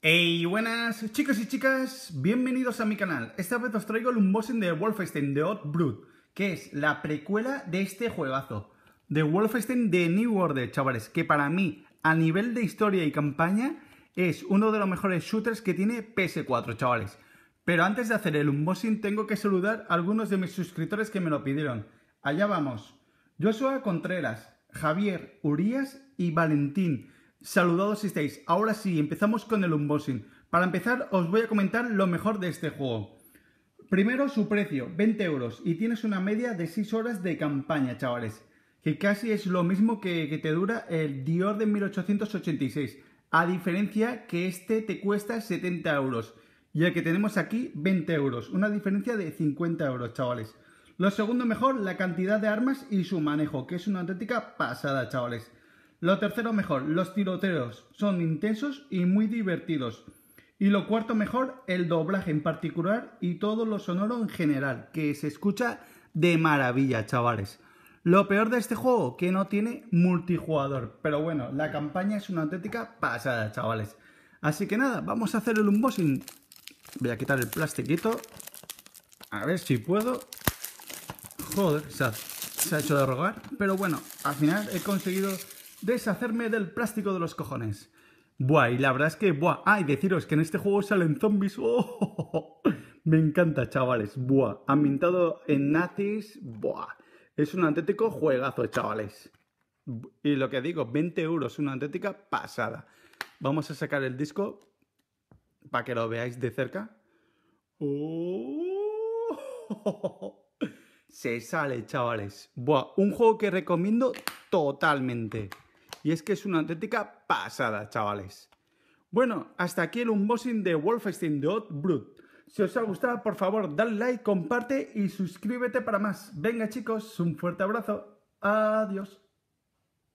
Hey, buenas chicos y chicas, bienvenidos a mi canal. Esta vez os traigo el unboxing de Wolfenstein The Odd Brood, que es la precuela de este juegazo, de Wolfenstein The New Order, chavales, que para mí, a nivel de historia y campaña, es uno de los mejores shooters que tiene PS4, chavales. Pero antes de hacer el unboxing tengo que saludar a algunos de mis suscriptores que me lo pidieron. Allá vamos. Joshua Contreras, Javier Urias y Valentín Saludados estáis, ahora sí, empezamos con el unboxing. Para empezar os voy a comentar lo mejor de este juego. Primero su precio, 20 euros, y tienes una media de 6 horas de campaña, chavales, que casi es lo mismo que, que te dura el Dior de 1886, a diferencia que este te cuesta 70 euros y el que tenemos aquí 20 euros, una diferencia de 50 euros, chavales. Lo segundo mejor, la cantidad de armas y su manejo, que es una auténtica pasada, chavales. Lo tercero mejor, los tiroteos son intensos y muy divertidos. Y lo cuarto mejor, el doblaje en particular y todo lo sonoro en general, que se escucha de maravilla, chavales. Lo peor de este juego, que no tiene multijugador. Pero bueno, la campaña es una auténtica pasada, chavales. Así que nada, vamos a hacer el unboxing. Voy a quitar el plastiquito. A ver si puedo. Joder, se ha, hecho de rogar. Pero bueno, al final he conseguido deshacerme del plástico de los cojones. Buah, y la verdad es que, buah, ay, deciros que en este juego salen zombies. Me encanta, chavales. Buah, ambientado en nazis. Buah, es un antético juegazo, chavales. Y lo que digo, 20 euros, una antética pasada. Vamos a sacar el disco para que lo veáis de cerca. ¡Oh! se sale, chavales. Buah, un juego que recomiendo totalmente. Y es que es una auténtica pasada, chavales. Bueno, hasta aquí el unboxing de Wolfenstein The Old Brood. Si os ha gustado, por favor, dale like, comparte y suscríbete para más. Venga chicos, un fuerte abrazo. Adiós.